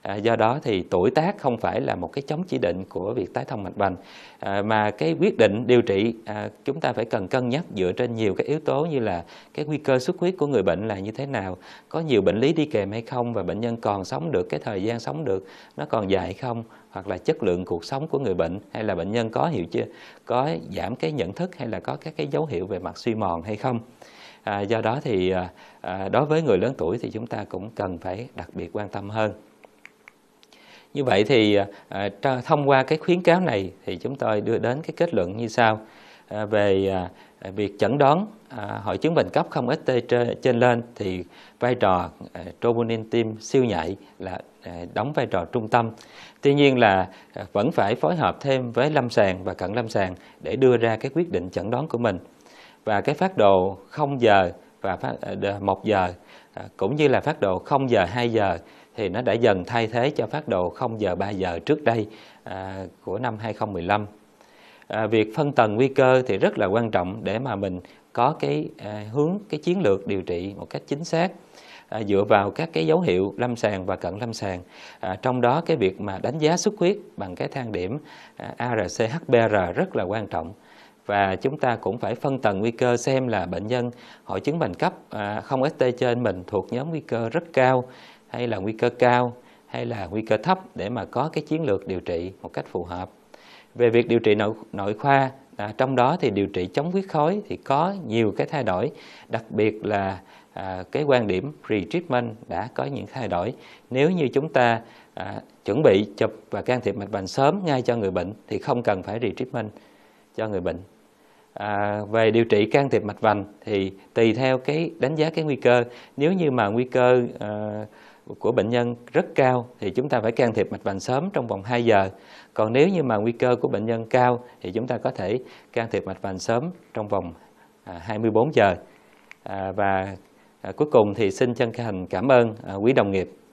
À, do đó thì tuổi tác không phải là một cái chống chỉ định của việc tái thông mạch vành à, mà cái quyết định điều trị à, chúng ta phải cần cân nhắc dựa trên nhiều cái yếu tố như là cái nguy cơ xuất huyết của người bệnh là như thế nào, có nhiều bệnh lý đi kèm hay không và bệnh nhân còn sống được cái thời gian sống được nó còn dài hay không hoặc là chất lượng cuộc sống của người bệnh hay là bệnh nhân có hiệu chưa có giảm cái nhận thức hay là có các cái dấu hiệu về mặt suy mòn hay không. À, do đó thì à, đối với người lớn tuổi thì chúng ta cũng cần phải đặc biệt quan tâm hơn. Như vậy thì à, thông qua cái khuyến cáo này thì chúng tôi đưa đến cái kết luận như sau à, về à, việc chẩn đoán hội chứng bệnh cấp không ST trên lên thì vai trò troponin tim siêu nhạy là đóng vai trò trung tâm. Tuy nhiên là vẫn phải phối hợp thêm với lâm sàng và cận lâm sàng để đưa ra cái quyết định chẩn đoán của mình. Và cái phát đồ 0 giờ và phát 1 giờ cũng như là phát đồ 0 giờ 2 giờ thì nó đã dần thay thế cho phát đồ 0 giờ 3 giờ trước đây à, của năm 2015. À, việc phân tầng nguy cơ thì rất là quan trọng để mà mình có cái à, hướng cái chiến lược điều trị một cách chính xác à, dựa vào các cái dấu hiệu lâm sàng và cận lâm sàng. À, trong đó cái việc mà đánh giá xuất huyết bằng cái thang điểm à, ARC-HBR rất là quan trọng và chúng ta cũng phải phân tầng nguy cơ xem là bệnh nhân hội chứng bệnh cấp à, không ST trên mình thuộc nhóm nguy cơ rất cao hay là nguy cơ cao hay là nguy cơ thấp để mà có cái chiến lược điều trị một cách phù hợp. Về việc điều trị nội, nội khoa, à, trong đó thì điều trị chống huyết khối thì có nhiều cái thay đổi, đặc biệt là à, cái quan điểm pre-treatment đã có những thay đổi. Nếu như chúng ta à, chuẩn bị chụp và can thiệp mạch vành sớm ngay cho người bệnh thì không cần phải re-treatment cho người bệnh. À, về điều trị can thiệp mạch vành thì tùy theo cái đánh giá cái nguy cơ nếu như mà nguy cơ uh, của bệnh nhân rất cao thì chúng ta phải can thiệp mạch vành sớm trong vòng 2 giờ. Còn nếu như mà nguy cơ của bệnh nhân cao thì chúng ta có thể can thiệp mạch vành sớm trong vòng 24 à, giờ. À, và à, cuối cùng thì xin chân thành cảm ơn quý đồng nghiệp